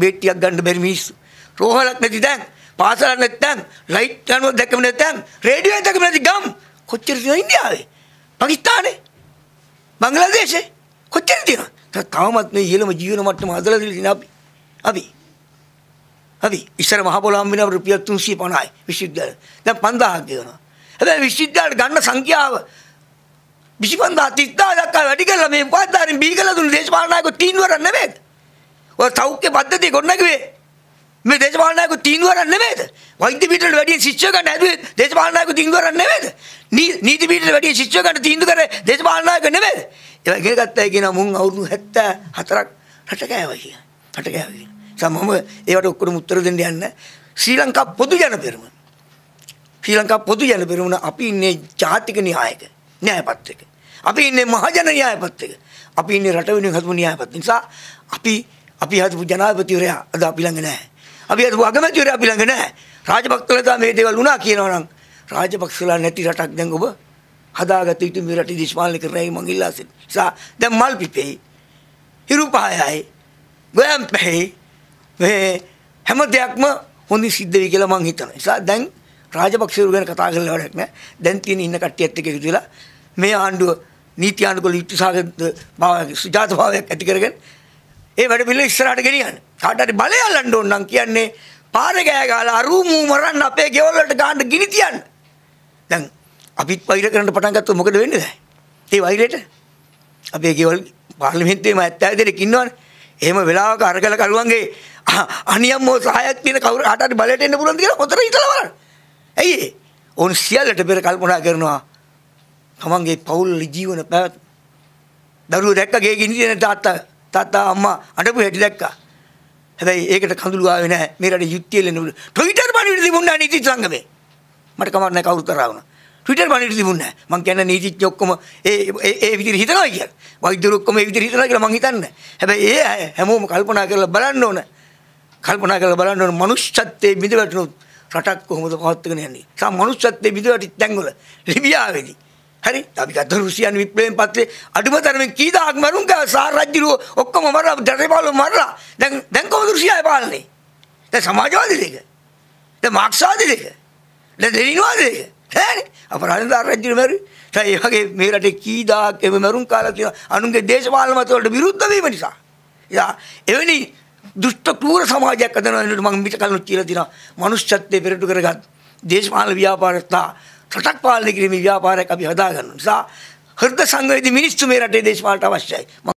බේට්ටියක් ගන්න බැරි මිනිස්සු. රෝහලක් නැති දැන්, පාසලක් නැති දැන්, ලයිට් යනවා දැකම නැති දැන්, රේඩියෝ එකක් නැති ගම්. කොච්චර තියෙනවද ඉන්දියාවේ? පාකිස්තානේ? බංග්ලාදේශේ? කොච්චර තියෙනවද? තවමත් මේ ඉහළම ජීවන මට්ටම හදලා දෙන්නේ අපි. අපි. අපි ඉස්සර මහ පොළොම් වෙන රුපියල් 350යි විශ්වවිද්‍යාල. දැන් 5000ක් දෙනවා. හැබැයි විශ්වවිද්‍යාල ගන්න සංඛ්‍යාව 25000 30000 දක්වා වැඩි කරලා මේ පාස්දාරින් බී කළ දුන්න දේශපාලන නායකයෝ තීන්දුවක් නෙමෙයි. ඔය සෞඛ්‍ය පද්ධතිය ගොඩනැගුවේ මේ දේශපාලන නායකයෝ තීන්දුවරක් නෙමෙයිද? වෛද්‍ය පීඨවල වැඩියෙන් ශිෂ්‍යයෝ ගන්න හැදුවේ දේශපාලන නායකයෝ තීන්දුවරක් නෙමෙයිද? නීති පීඨවල වැඩියෙන් ශිෂ්‍යයෝ ගන්න තීන්දුව කරේ දේශපාලන නායකයෝ නෙමෙයිද? ඒවා ඉගෙන ගත්තා කියනවා මුන් අවුරුදු 74ක් රට කෑවා කියලා. රට කෑවා කියලා. සමහම ඒවට ඔක්කොම උත්තර දෙන්න යන්න ශ්‍රී ලංකා පොදු ජන පෙරමුණ. ශ්‍රී ලංකා පොදු ජන පෙරමුණ අපි ඉන්නේ ජාතික න්‍යායක න්‍යායපත්‍රයක. අපි ඉන්නේ මහජන න්‍යායපත්‍රයක. අපි ඉන්නේ රට වෙනුවෙන් හදපු න්‍යායපත්‍ර නිසා අපි අපි හදපු ජනාධිපතිවරයා අද අපි ළඟ නැහැ. අපි හදපු අගමැතිවරයා අපි ළඟ නැහැ. රාජපක්ෂවලට මේ දේවල් වුණා කියනවා නම් රාජපක්ෂලා නැති රටක් දැන් ඔබ හදාගත්ත යුතු මේ රටේ දේශපාලනය කරන්නයි මං ඉල්ලා සිටින. නිසා දැන් මල් පිපෙයි. හිරු පහයයි. ගොයම් පහයි. මේ හැම දෙයක්ම හොඳින් සිද්ධ වෙයි කියලා මං හිතනවා. නිසා දැන් රාජපක්ෂවරු ගැන කතා කරලා වැඩක් නැහැ. දැන් තියෙන ඉන්න කට්ටියත් එක්ක එකතු වෙලා මේ ආණ්ඩුව නීති ආණ්ඩුවල යුක්තිසහගත භාවයක් සුජාත භාවයක් ඇති කරගෙන ඒ වැඩ පිළිවෙල ඉස්සරහට ගෙනියන්න. කාට හරි බලය අල්ලන්න ඕන නම් කියන්නේ පාර ගෑ ගාලා අරූ මූ මරන්න අපේ ගෙවල් වලට ගාන්න ගිනි තියන්න. දැන් අපිත් වෛර කරන්න පටන් ගත්තොත් මොකද වෙන්නේ දැන්? ඒ වෛරයට අපේ ගෙවල් පාර්ලිමේන්තුවේම 70 දෙනෙක් ඉන්නවනේ. එහෙම වෙලාවක අරගල කරුවන්ගේ අනියම්මෝ සහායක් කියන කවුරු කාට හරි බලයට එන්න පුළුවන්ද කියලා හොතර හිතලා බලන්න. ඇයි ඕන් සියල්ලට පෙර කල්පනා කරනවා තමන්ගේ පෞල් ජීවන පැවැත් දරුවෝ දැක්ක ගේ ගිනිදෙන තාත්තා තාත්තා අම්මා අඬපු හැටි දැක්කා. හැබැයි ඒකට කඳුළු ආවේ නැහැ. මේ රටේ යුක්තිය ලෙනුන. ට්විටර් බණිවිඩ තිබුණා නීති සංගමේ. මට කමක් නැහැ කවුරුත් තරහ වුණා. ට්විටර් බණිවිඩ තිබුණා. මං කියන්නේ නීතිඥ ඔක්කොම ඒ ඒ ඒ විදිහට හිතනවා කියලා. වෛද්‍යවරු ඔක්කොම ඒ විදිහට හිතනවා කියලා මං හිතන්නේ. හැබැයි ඒ හැමෝම කල්පනා කරලා බලන්න ඕන. කල්පනා කරලා බලන්න ඕන මනුෂ්‍යත්වයේ බිඳ වැටුණොත් රටක් කොහොමද පවත්වාගෙන යන්නේ? සම මනුෂ්‍යත්වයේ බිඳ වැටිච්ච තැන්වල ලිබියාවේදී හරි අපි ගත්ත රුසියානු විප්ලවයෙන් පස්සේ අඩුම තරමින් කී දහක් මරුංගා සාර රජුරෝ ඔක්කොම මරලා දරේපාලෝ මරලා දැන් දැන් කොහොමද රුසියාවේ පාලනේ දැන් සමාජවාදී දෙක දැන් මාක්ස්වාදී දෙක දැන් ලෙනින්වාදී දෙක හරි අපරාධ දාර රජුරෝ මරුවේ ඒ වගේ මේ රටේ කී දාහක් එම මරුන් කාලා කියන අනුන්ගේ දේශපාලන මතවලට විරුද්ධ වීම නිසා. යා එවැනි දුෂ්ට ක්‍රූර සමාජයක් හදනවා වෙනුවට මම මිට කලින් කියලා දිනා මනුෂ්‍යත්වයේ පෙරටු කරගත් දේශපාලන ව්‍යාපාරස්ථා ठटक पालने के लिए व्यापार है कभी हदागन सा हृदय संग मिनिस्तु मेरा टे देश पाल्टा वश्य